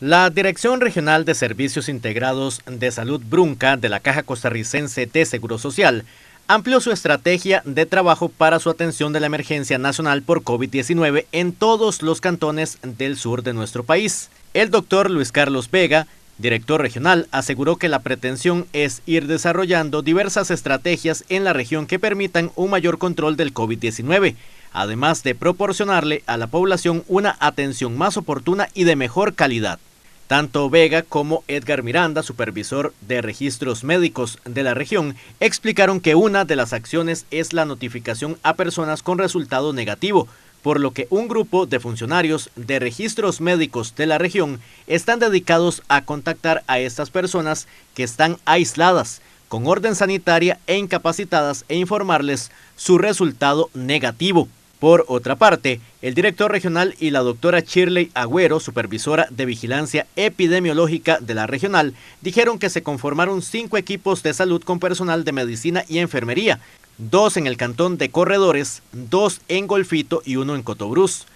La Dirección Regional de Servicios Integrados de Salud Brunca de la Caja Costarricense de Seguro Social amplió su estrategia de trabajo para su atención de la emergencia nacional por COVID-19 en todos los cantones del sur de nuestro país. El doctor Luis Carlos Vega director regional, aseguró que la pretensión es ir desarrollando diversas estrategias en la región que permitan un mayor control del COVID-19, además de proporcionarle a la población una atención más oportuna y de mejor calidad. Tanto Vega como Edgar Miranda, supervisor de registros médicos de la región, explicaron que una de las acciones es la notificación a personas con resultado negativo, por lo que un grupo de funcionarios de registros médicos de la región están dedicados a contactar a estas personas que están aisladas con orden sanitaria e incapacitadas e informarles su resultado negativo. Por otra parte, el director regional y la doctora Shirley Agüero, supervisora de vigilancia epidemiológica de la regional, dijeron que se conformaron cinco equipos de salud con personal de medicina y enfermería, dos en el cantón de Corredores, dos en Golfito y uno en Cotobruz.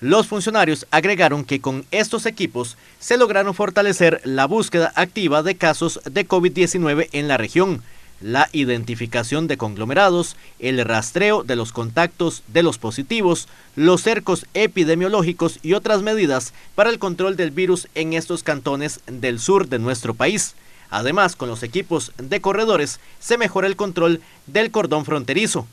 Los funcionarios agregaron que con estos equipos se lograron fortalecer la búsqueda activa de casos de COVID-19 en la región, la identificación de conglomerados, el rastreo de los contactos de los positivos, los cercos epidemiológicos y otras medidas para el control del virus en estos cantones del sur de nuestro país. Además, con los equipos de corredores se mejora el control del cordón fronterizo.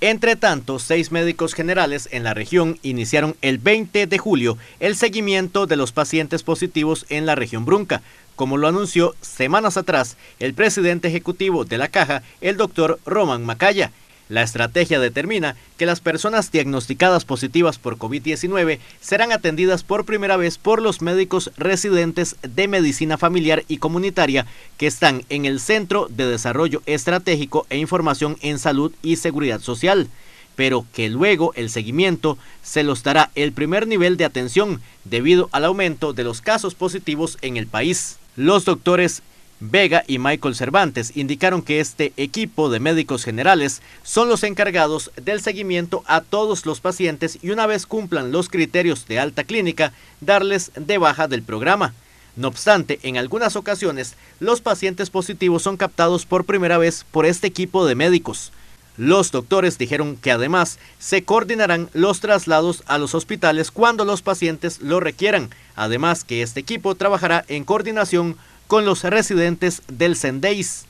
Entre tanto, seis médicos generales en la región iniciaron el 20 de julio el seguimiento de los pacientes positivos en la región Brunca, como lo anunció semanas atrás el presidente ejecutivo de la caja, el doctor Roman Macaya, la estrategia determina que las personas diagnosticadas positivas por COVID-19 serán atendidas por primera vez por los médicos residentes de medicina familiar y comunitaria que están en el Centro de Desarrollo Estratégico e Información en Salud y Seguridad Social pero que luego el seguimiento se los dará el primer nivel de atención debido al aumento de los casos positivos en el país. Los doctores Vega y Michael Cervantes indicaron que este equipo de médicos generales son los encargados del seguimiento a todos los pacientes y una vez cumplan los criterios de alta clínica, darles de baja del programa. No obstante, en algunas ocasiones, los pacientes positivos son captados por primera vez por este equipo de médicos. Los doctores dijeron que además se coordinarán los traslados a los hospitales cuando los pacientes lo requieran, además que este equipo trabajará en coordinación con los residentes del Sendeis.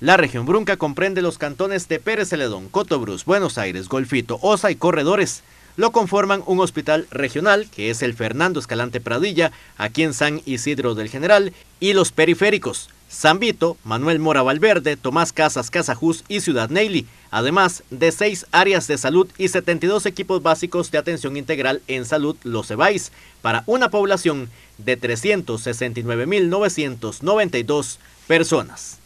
La región Brunca comprende los cantones de Pérez Celedón, Cotobruz, Buenos Aires, Golfito, Osa y Corredores. Lo conforman un hospital regional, que es el Fernando Escalante Pradilla, aquí en San Isidro del General, y los periféricos, San Vito, Manuel Mora Valverde, Tomás Casas Casajús y Ciudad Neili, además de seis áreas de salud y 72 equipos básicos de atención integral en salud Los Cebáis, para una población de 369.992 personas.